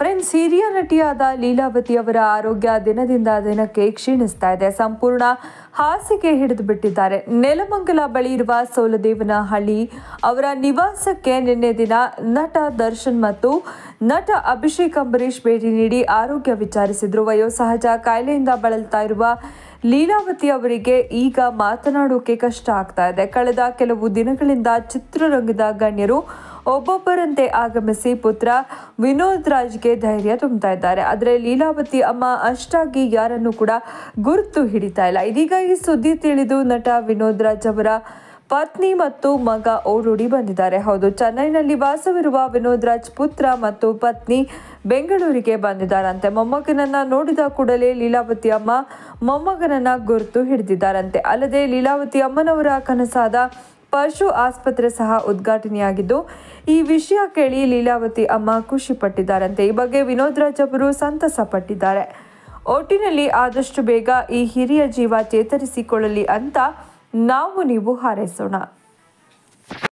friends ಹಿರಿಯ ನಟಿಯಾದ ಲೀಲಾವತಿ ಅವರ ಆರೋಗ್ಯ ದಿನದಿಂದ ದಿನಕ್ಕೆ ಕ್ಷೀಣಿಸ್ತಾ ಇದೆ ಸಂಪೂರ್ಣ ಹಾಸಿಗೆ ಹಿಡಿದು ಬಿಟ್ಟಿದ್ದಾರೆ ನೆಲಮಂಗಲ ಬಳಿ ಇರುವ ಸೋಲದೇವನಹಳ್ಳಿ ಅವರ ನಿವಾಸಕ್ಕೆ ನಿನ್ನೆ ದಿನ ನಟ ದರ್ಶನ್ ಮತ್ತು ನಟ ಅಭಿಷೇಕ್ ಅಂಬರೀಷ್ ಭೇಟಿ ನೀಡಿ ಆರೋಗ್ಯ ವಿಚಾರಿಸಿದ್ರು ವಯೋಸಹಜ ಕಾಯಿಲೆಯಿಂದ ಬಳಲ್ತಾ ಇರುವ ಲೀಲಾವತಿ ಅವರಿಗೆ ಈಗ ಮಾತನಾಡೋಕೆ ಕಷ್ಟ ಆಗ್ತಾ ಇದೆ ಕಳೆದ ಕೆಲವು ದಿನಗಳಿಂದ ಚಿತ್ರರಂಗದ ಗಣ್ಯರು ಒಬ್ಬೊಬ್ಬರಂತೆ ಆಗಮಿಸಿ ಪುತ್ರ ವಿನೋದ್ ರಾಜ್ಗೆ ಧೈರ್ಯ ತುಂಬ್ತಾ ಇದ್ದಾರೆ ಆದರೆ ಲೀಲಾವತಿ ಅಮ್ಮ ಅಷ್ಟಾಗಿ ಯಾರನ್ನು ಕೂಡ ಗುರುತು ಹಿಡಿತಾ ಇಲ್ಲ ಇದೀಗ ಈ ಸುದ್ದಿ ತಿಳಿದು ನಟ ವಿನೋದ್ ರಾಜ್ ಅವರ ಪತ್ನಿ ಮತ್ತು ಮಗ ಓಡೋಡಿ ಬಂದಿದ್ದಾರೆ ಹೌದು ಚೆನ್ನೈನಲ್ಲಿ ವಾಸವಿರುವ ವಿನೋದ್ ರಾಜ್ ಪುತ್ರ ಮತ್ತು ಪತ್ನಿ ಬೆಂಗಳೂರಿಗೆ ಬಂದಿದ್ದಾರಂತೆ ಮೊಮ್ಮಗನನ್ನ ನೋಡಿದ ಕೂಡಲೇ ಲೀಲಾವತಿ ಅಮ್ಮ ಮೊಮ್ಮಗನನ್ನ ಗುರುತು ಹಿಡಿದಿದ್ದಾರಂತೆ ಅಲ್ಲದೆ ಲೀಲಾವತಿ ಅಮ್ಮನವರ ಕನಸಾದ ಪಶು ಆಸ್ಪತ್ರೆ ಸಹ ಉದ್ಘಾಟನೆಯಾಗಿದ್ದು ಈ ವಿಷಯ ಕೇಳಿ ಲೀಲಾವತಿ ಅಮ್ಮ ಖುಷಿ ಈ ಬಗ್ಗೆ ವಿನೋದ್ ರಾಜ್ ಅವರು ಸಂತಸ ಪಟ್ಟಿದ್ದಾರೆ ಒಟ್ಟಿನಲ್ಲಿ ಆದಷ್ಟು ಬೇಗ ಈ ಹಿರಿಯ ಜೀವ ಚೇತರಿಸಿಕೊಳ್ಳಲಿ ಅಂತ ನಾವು ನೀವು ಹಾರೈಸೋಣ